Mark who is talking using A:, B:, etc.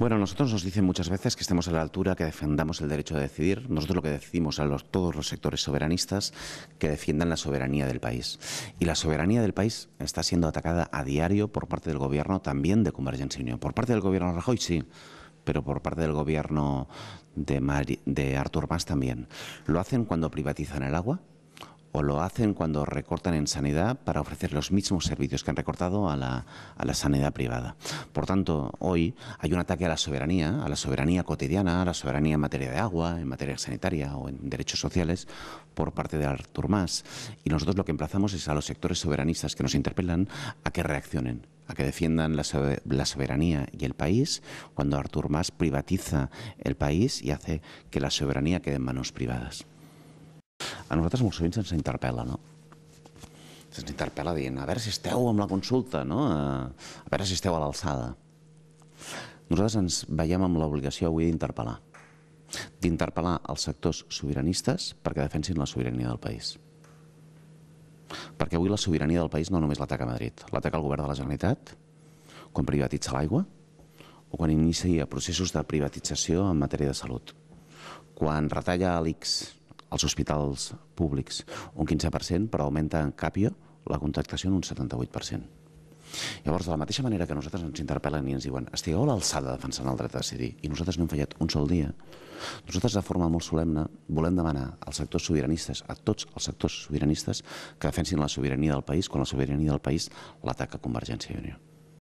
A: Bueno, nosotros nos dicen muchas veces que estemos a la altura, que defendamos el derecho a decidir. Nosotros lo que decimos a los, todos los sectores soberanistas que defiendan la soberanía del país. Y la soberanía del país está siendo atacada a diario por parte del gobierno también de Convergencia Unión. Por parte del gobierno Rajoy, sí, pero por parte del gobierno de, de Artur Mas también. Lo hacen cuando privatizan el agua, o lo hacen cuando recortan en sanidad para ofrecer los mismos servicios que han recortado a la, sanidad privada. Por tanto, hoy hay un ataque a la soberanía, a la soberanía cotidiana, a la soberanía en materia de agua, en materia sanitaria o en derechos sociales por parte de Artur Mas. Y nosotros lo que emplazamos es a los sectores soberanistas que nos interpelan a que reaccionen a que defiendan la, soberanía y el país, cuando Artur Mas privatiza el país y hace que la soberanía quede en manos privadas. a nosaltres molt sovint se'ns interpel·la, no? Se'ns interpel·la dient, a veure si esteu amb la consulta, no? A veure si esteu a l'alçada. Nosaltres ens veiem amb l'obligació avui d'interpel·lar. D'interpel·lar els sectors sobiranistes perquè defensin la sobirania del país. Perquè avui la sobirania del país no només l'ataca Madrid, l'ataca el govern de la Generalitat, quan privatitza l'aigua, o quan inicia processos de privatització en matèria de salut, quan retalla l'ICS, als hospitals públics un 15%, però augmenta en Capio la contractació en un 78%. Llavors, de la mateixa manera que nosaltres ens interpel·len i ens diuen estigueu a l'alçada defensant el dret a decidir i nosaltres no hem fallat un sol dia, nosaltres de forma molt solemne volem demanar als sectors sobiranistes, a tots els sectors sobiranistes, que defensin la sobirania del país quan la sobirania del país l'ataca Convergència i Unió.